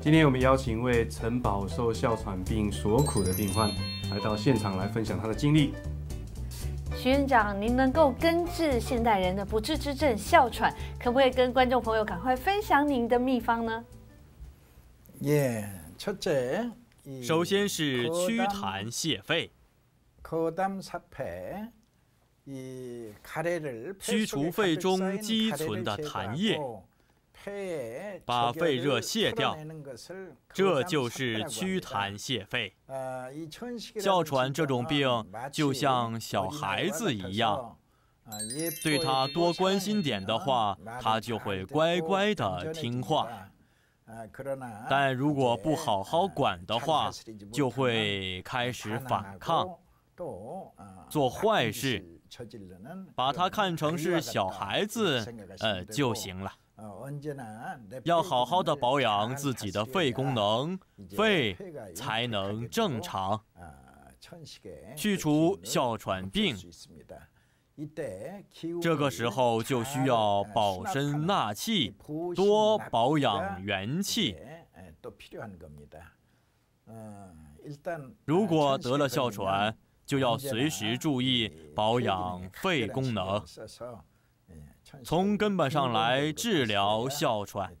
今天我们邀请一位曾饱受哮喘病所苦的病患来到现场来分享他的经历。徐院长，您能够根治现代人的不治之症哮喘，可不可以跟观众朋友赶快分享您的秘方呢？耶，出者，首先是祛痰泻肺，驱除肺中积存的痰液。把肺热泄掉，这就是驱痰泄肺。哮喘这种病就像小孩子一样，对他多关心点的话，他就会乖乖的听话。但如果不好好管的话，就会开始反抗，做坏事。把他看成是小孩子，呃，就行了。要好好的保养自己的肺功能，肺才能正常，去除哮喘病。这个时候就需要保身纳气，多保养元气。如果得了哮喘，就要随时注意保养肺功能。从根本上来治疗哮喘，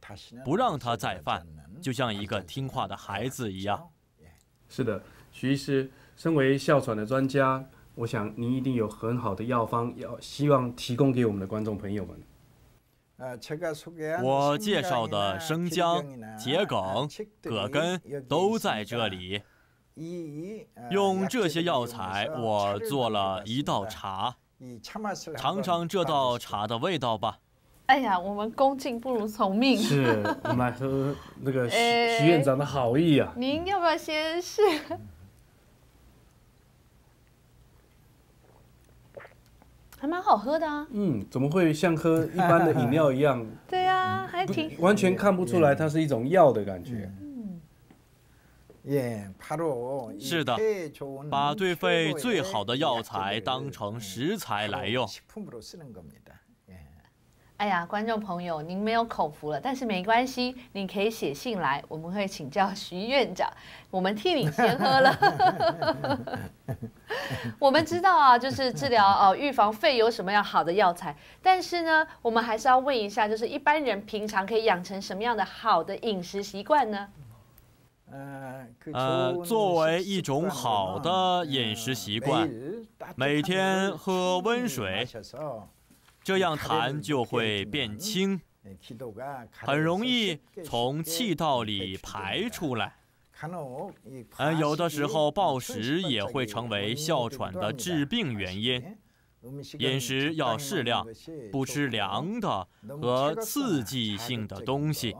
不让他再犯，就像一个听话的孩子一样。是的，徐医师，身为哮喘的专家，我想您一定有很好的药方，要希望提供给我们的观众朋友们。我介绍的生姜、桔梗、葛根都在这里。用这些药材，我做了一道茶。尝尝这道茶的味道吧。哎呀，我们恭敬不如从命。是，我蛮和那个徐徐 院长的好意啊。您要不要先试？还蛮好喝的。啊。嗯，怎么会像喝一般的饮料一样？对呀，还挺。完全看不出来，它是一种药的感觉。是的，把对肺最好的药材当成食材来用。哎呀，观众朋友，您没有口福了，但是没关系，你可以写信来，我们会请教徐院长，我们替你先喝了。我们知道啊，就是治疗哦，预防肺有什么样好的药材？但是呢，我们还是要问一下，就是一般人平常可以养成什么样的好的饮食习惯呢？呃，作为一种好的饮食习惯，每天喝温水，这样痰就会变轻，很容易从气道里排出来。呃，有的时候暴食也会成为哮喘的致病原因，饮食要适量，不吃凉的和刺激性的东西。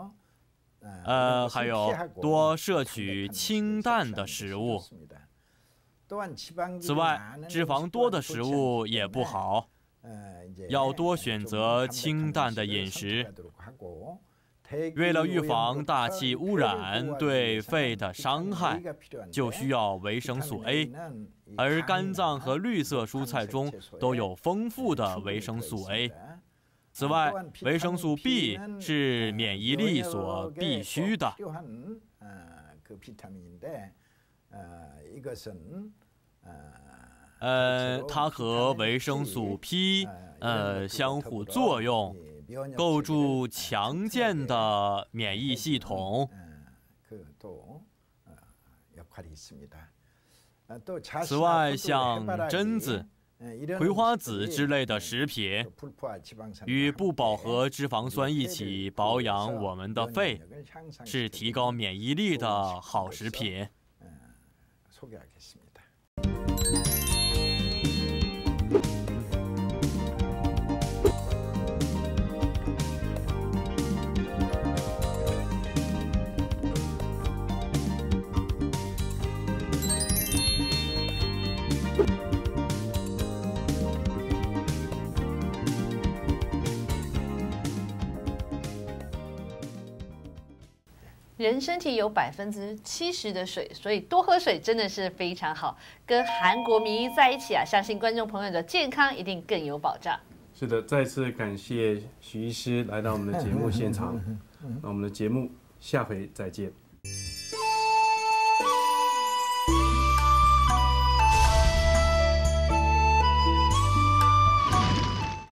呃，还有多摄取清淡的食物。此外，脂肪多的食物也不好，要多选择清淡的饮食。为了预防大气污染对肺的伤害，就需要维生素 A，而肝脏和绿色蔬菜中都有丰富的维生素 A。此外，维生素 B 是免疫力所必须的。呃，它和维生素 P 呃相互作用，构筑强健的免疫系统。此外，像榛子。葵花籽之类的食品，与不饱和脂肪酸一起保养我们的肺，是提高免疫力的好食品。人身体有百分之七十的水，所以多喝水真的是非常好。跟韩国名医在一起啊，相信观众朋友的健康一定更有保障。是的，再次感谢徐医师来到我们的节目现场。那我们的节目下回再见。